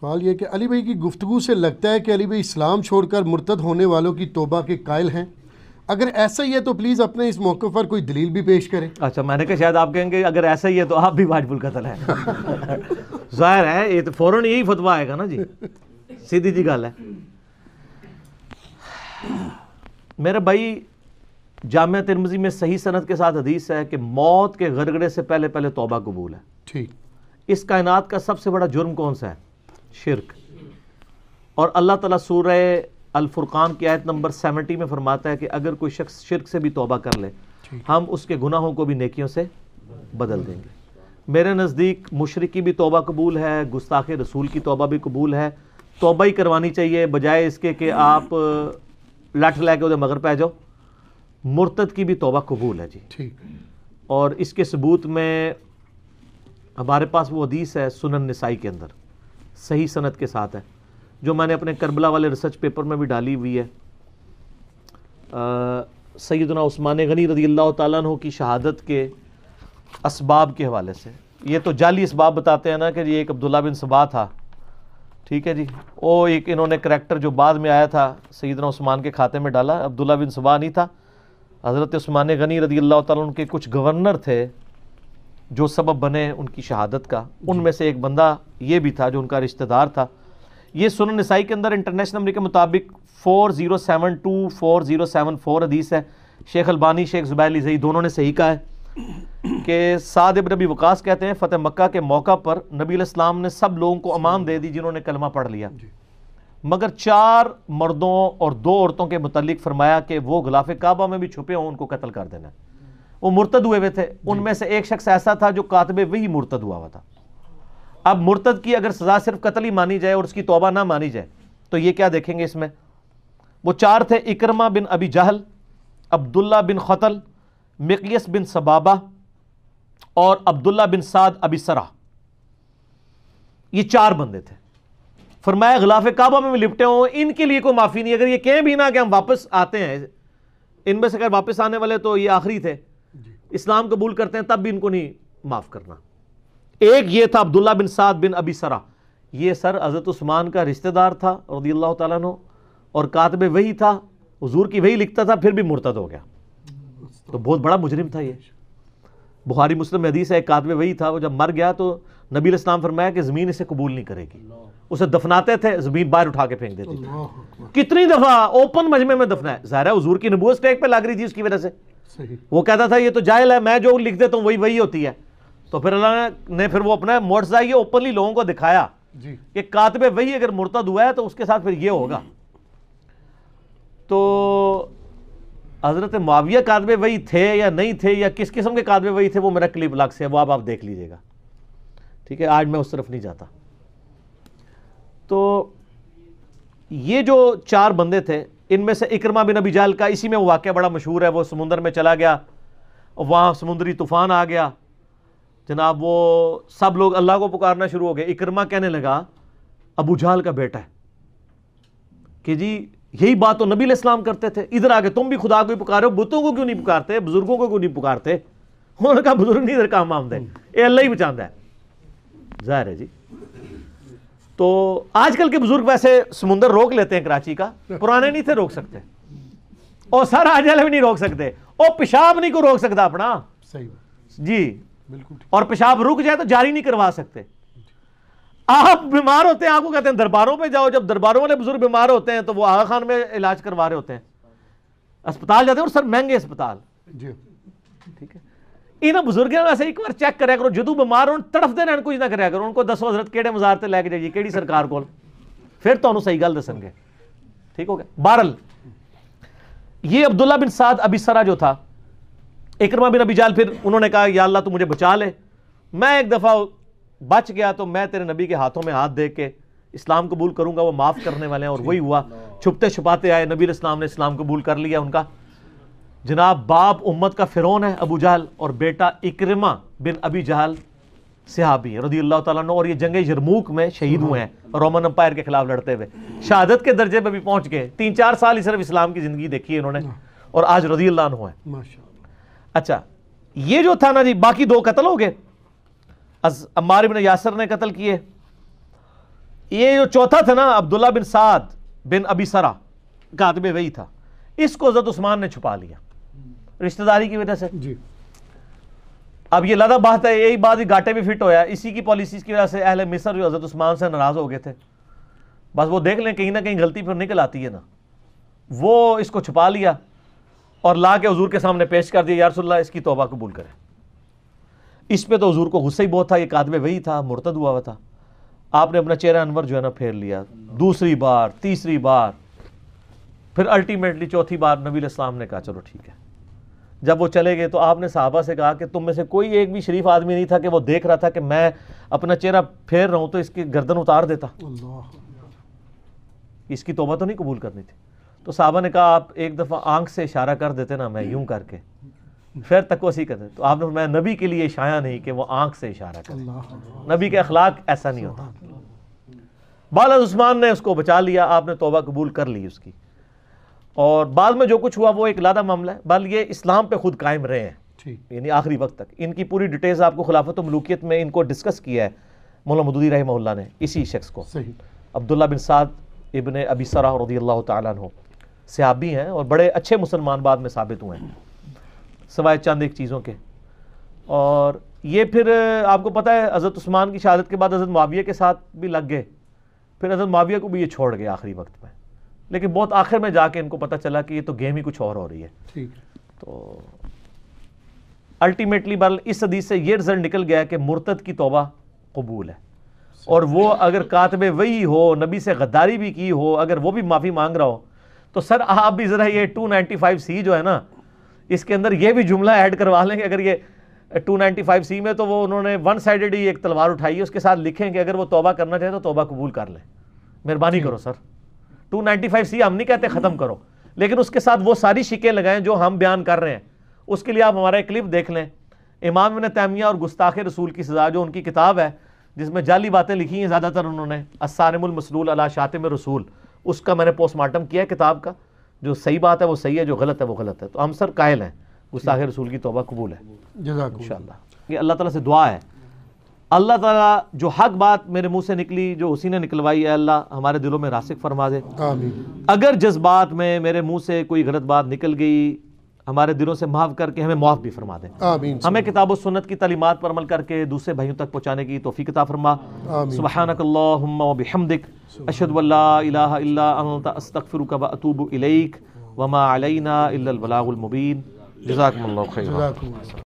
सवाल यह कि अली भाई की गुफ्तु से लगता है कि अली भाई इस्लाम छोड़कर मुर्तद होने वालों की तोबा के कायल हैं अगर ऐसा ही है तो प्लीज़ अपने इस मौके पर कोई दलील भी पेश करें अच्छा मैंने कहा शायद आप कहेंगे अगर ऐसा ही है तो आप भी वाजबुल कतल हैं जाहिर है ये तो फ़ौरन यही फतवा आएगा ना जी सीधी जी गल है मेरा भाई जाम तिरमजी में सही सनत के साथ हदीस है कि मौत के गरगड़े से पहले पहले तोबा कबूल है ठीक इस कायनात का सबसे बड़ा जुर्म कौन सा है शिरक और अल्लाह ताला सूरह अलफुर्कान की आयत नंबर सेवेंटी में फरमाता है कि अगर कोई शख्स शिरक से भी तोबा कर ले हम उसके गुनाहों को भी नेकियों से बदल देंगे मेरे नज़दीक मुशरक़ी भी तोबा कबूल है गुस्ताखे रसूल की तोबा भी कबूल है तोबा ही करवानी चाहिए बजाय इसके कि आप लठ ला के उधर मगर पै जाओ मुर्तद की भी तोबा कबूल है जी ठीक और इसके सबूत में हमारे पास वो हदीस है सुनन नसाई के अंदर सही सनत के साथ है जो मैंने अपने करबला वाले रिसर्च पेपर में भी डाली हुई है सैदना उस्मान गनी रदी अल्लाह तु की शहादत के इसबाब के हवाले से ये तो जाली इसबाब बताते हैं ना कि ये एक अब्दुल्ला बिन सबा था ठीक है जी वो एक इन्होंने करैक्टर जो बाद में आया था सैदना उस्मान के खाते में डाला अब्दुल्ला बिन सबा नहीं था हज़रत उस्मान गनी रदी अल्लाह तुम के कुछ गवर्नर थे जो सबब बने उनकी शहादत का उनमें से एक बंदा ये भी था जो उनका रिश्तेदार था ये सुन नसाई के अंदर इंटरनेशनल नंबर के मुताबिक four zero seven two four zero seven four हदीस है शेख अलबानी शेख ज़ुबैली सही दोनों ने सही कहा है कि साद इब नबी वकास कहते हैं फ़तेह मक्का के मौका पर नबी इस्लाम ने सब लोगों को अमान दे दी जिन्होंने कलमा पढ़ लिया मगर चार मर्दों और दो औरतों के मुतल फरमाया कि वो गलाफ काबा में भी छुपे हों उनको कत्ल कर देना वो मुर्तद हुए हुए थे उनमें से एक शख्स ऐसा था जो कातब वही मुर्तद हुआ हुआ था अब मुर्तद की अगर सज़ा सिर्फ कतल ही मानी जाए और उसकी तोबा ना मानी जाए तो ये क्या देखेंगे इसमें वो चार थे इकरमा बिन अबी जहल अब्दुल्ला बिन ख़तल मकियस बिन सबाबा और अब्दुल्ला बिन साद अबी सरा ये चार बंदे थे फरमाया गलाफ काबा में लिपटे हों इनके लिए कोई माफ़ी नहीं अगर ये कहें भी ना कि हम वापस आते हैं इनमें से अगर वापस आने वाले तो ये आखिरी थे इस्लाम कबूल करते हैं तब भी इनको नहीं माफ़ करना एक ये था अब्दुल्ला बिन साद बिन अबी सरा ये सर हज़रत उस्मान का रिश्तेदार था रदी अल्लाह तु और कातब वही था हजूर की वही लिखता था फिर भी मुर्तद हो गया तो बहुत बड़ा मुजरिम था ये बुहारी मुस्लिम हदीस है कातब वही था वो जब मर गया तो नबी इस्लाम फरमाया कि ज़मीन इसे कबूल नहीं करेगी उसे दफनाते थे ज़मीन बाहर उठा के फेंक देती थी कितनी दफ़ा ओपन मजमे में दफनाया ज़ाहिर है हजूर की नबूत स्टेक पर लाग रही थी उसकी वजह से वो कहता था ये तो जाहिल है मैं जो लिख देता हूँ वही वही होती है तो फिर अल्लाह ने फिर वो अपना मोटरसाइकिल ये ओपनली लोगों को दिखाया कि कातबे वही अगर मुर्तद हुआ है तो उसके साथ फिर ये होगा तो हज़रत माविया कातबे वही थे या नहीं थे या किस किस्म के कातबे वही थे वो मेरा क्लिप लाख से है वो आप, आप देख लीजिएगा ठीक है आज मैं उस तरफ नहीं जाता तो ये जो चार बंदे थे इनमें से इक्रमा बिन जाल का इसी में वो वाक़ बड़ा मशहूर है वो समुंदर में चला गया वहाँ समुंदरी तूफ़ान आ गया जनाब वो सब लोग अल्लाह को पुकारना शुरू हो गए इक्रमा कहने लगा अबू जाल का बेटा है कि जी यही बात तो नबी इस्लाम करते थे इधर आके तुम भी खुदा को ही पुकारे हो बुतों को क्यों नहीं पुकारते बुजुर्गों को क्यों नहीं पुकारते उन्होंने कहा बुजुर्ग नहीं इधर काम आमदे हम्म। ये अल्लाह ही बचाता है जाहिर है जी तो आजकल के बुजुर्ग वैसे समुंदर रोक लेते हैं कराची का पुराने नहीं थे रोक सकते और सर आज भी नहीं रोक सकते और पेशाब नहीं को रोक सकता अपना सही जी बिल्कुल और पेशाब रुक जाए तो जारी नहीं करवा सकते आप बीमार होते हैं आपको कहते हैं दरबारों पे जाओ जब दरबारों वाले बुजुर्ग बीमार होते हैं तो वो आगा खान में इलाज करवा रहे होते हैं अस्पताल जाते हैं और सर महंगे अस्पताल जी ठीक है इन ਬਜ਼ੁਰਗਾਂ वैसे एक बार चैक करो जो बीमार हो तड़फते ਤੜਫਦੇ कुछ ना ਨਾ ਕਰਿਆ ਕਰੋ ਉਹਨਾਂ ਕੋ ਦੱਸੋ ਹਜ਼ਰਤ ਕਿਹੜੇ ਮਜ਼ਾਰ ਤੇ ਲੈ ਕੇ ਜਾਈਏ ਕਿਹੜੀ ਸਰਕਾਰ ਕੋਲ ਫਿਰ ठीक हो गया बारल ये अब्दुल्ला बिन साद अबिसरा जो था इकरमा बिन अबीजाल फिर उन्होंने कहा या अल्लाह तू मुझे बचा ले मैं एक दफ़ा बच गया तो मैं तेरे नबी के हाथों में हाथ दे के इस्लाम कबूल करूंगा वो माफ़ करने वाले हैं और वही हुआ छुपते छुपाते आए नबी इस्लाम ने इस्लाम कबूल कर लिया उनका जनाब बाप उम्मत का फ़िरौन है अबू जहल और बेटा इक्रमा बिन अबी जहल सिहाबी रदी अल्लाह तु और ये जंग यरमूक में शहीद हुए हैं रोमन अम्पायर के खिलाफ लड़ते हुए शहादत के दर्जे पर भी पहुंच गए तीन चार साल ही सिर्फ इस्लाम की ज़िंदगी देखी है इन्होंने हाँ। और आज रदी अल्लाह है अच्छा ये जो था ना जी बाकी दो कत्ल हो गए अम्मार बिन यासर ने कत्ल किए ये जो चौथा था ना अब्दुल्ला बिन साद बिन अबी सरा कातब वही था इसको जद उस्मान ने छुपा लिया रिश्तेदारी की वजह से जी अब ये लदा बात है यही बात घाटे में फिट होया इसी की पॉलिसीज की वजह से अहल मिसर जो हजरत उस्मान से नाराज़ हो गए थे बस वो देख लें कहीं ना कहीं गलती फिर निकल आती है ना वो इसको छुपा लिया और ला के हजूर के सामने पेश कर दिया यारसोल्ला इसकी तोबा कबूल करें इस पर तो हजूर को गुस्सा ही बहुत था ये कादबे वही था मुर्तद हुआ हुआ था आपने अपना चेहरा अनवर जो है ना फेर लिया दूसरी बार तीसरी बार फिर अल्टीमेटली चौथी बार नबी इस्लाम ने कहा चलो ठीक है जब वो चले गए तो आपने साहबा से कहा कि तुम में से कोई एक भी शरीफ आदमी नहीं था कि वो देख रहा था कि मैं अपना चेहरा फेर रहा हूँ तो इसकी गर्दन उतार देता इसकी तोबा तो नहीं कबूल करनी थी तो साहबा ने कहा आप एक दफ़ा आंख से इशारा कर देते ना मैं यूं करके फिर तकवसी कर तो आपने मैं नबी के लिए शाया नहीं कि वो आंख से इशारा कर नबी के अखलाक ऐसा नहीं होता बाला उस्मान ने उसको बचा लिया आपने तोबा कबूल कर ली उसकी और बाद में जो कुछ हुआ वो एक लादा मामला है बल ये इस्लाम पे खुद कायम रहे हैं यानी आखिरी वक्त तक इनकी पूरी डिटेल्स आपको खिलाफत मलूकियत में इनको डिस्कस किया है मौला मदूदी रहमल्ला ने इसी शख्स को अब्दुल्ला बिन साद इबन अबी सरा रदी अल्लाह तु सहाबी हैं और बड़े अच्छे मुसलमान बाद में साबित हुए हैं सवाए चंद एक चीज़ों के और ये फिर आपको पता है हज़रत उस्मान की शहादत के बाद हज़रत माविया के साथ भी लग गए फिर हज़रत माविया को भी ये छोड़ गए आखिरी वक्त में लेकिन बहुत आखिर में जाके इनको पता चला कि ये तो गेम ही कुछ और हो रही है ठीक तो अल्टीमेटली बल इस हदीस से ये रिजल्ट निकल गया कि मुर्तद की तोबा कबूल है और वो अगर कातबे वही हो नबी से गद्दारी भी की हो अगर वो भी माफ़ी मांग रहा हो तो सर आप भी ज़रा ये 295 सी जो है ना इसके अंदर ये भी जुमला ऐड करवा लेंगे अगर ये 295 सी में तो वो उन्होंने वन साइडेड ही एक तलवार उठाई है उसके साथ लिखें कि अगर वो तोबा करना चाहे तो तोबा कबूल कर लें मेहरबानी करो सर 295 सी हम नहीं कहते ख़त्म करो लेकिन उसके साथ वो सारी शिके लगाएं जो हम बयान कर रहे हैं उसके लिए आप हमारा एक क्लिप देख लें इमाम इबन तैमिया और गुस्ताख रसूल की सज़ा जो उनकी किताब है जिसमें जाली बातें लिखी हैं ज़्यादातर उन्होंने असारमसलूल अला शातिम रसूल उसका मैंने पोस्टमार्टम किया किताब का जो सही बात है वो सही है जो गलत है वो गलत है तो हम सर कायल हैं गुस्ताख रसूल की तोबा कबूल है जजाक इन शह अल्लाह तला से दुआ है अल्लाह ताला जो हक बात मेरे मुंह से निकली जो उसी ने निकलवाई है अल्लाह हमारे दिलों में रासिक फरमा दे अगर जज्बात में मेरे मुंह से कोई गलत बात निकल गई हमारे दिलों से माफ़ करके हमें माफ भी फरमा दे हमें किताब सुन्नत की तलीमत पर अमल करके दूसरे भाइयों तक पहुँचाने की तोफ़ी किताब फरमा सुबहानकल्लाबिहमदिक अशदुल्लास्तफ़िर अतूब इलेक वमा अलैना इल्लल बलागुल मुबीन जजाकल्ला